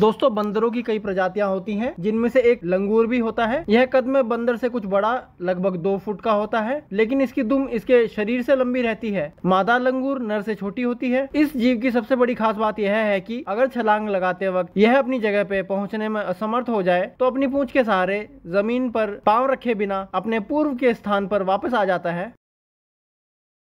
दोस्तों बंदरों की कई प्रजातियां होती हैं जिनमें से एक लंगूर भी होता है यह कद में बंदर से कुछ बड़ा लगभग दो फुट का होता है लेकिन इसकी दुम इसके शरीर से लंबी रहती है मादा लंगूर नर से छोटी होती है इस जीव की सबसे बड़ी खास बात यह है कि अगर छलांग लगाते वक्त यह अपनी जगह पे पहुंचने में असमर्थ हो जाए तो अपनी पूंछ के सहारे जमीन पर पांव रखे बिना अपने पूर्व के स्थान पर वापस आ जाता है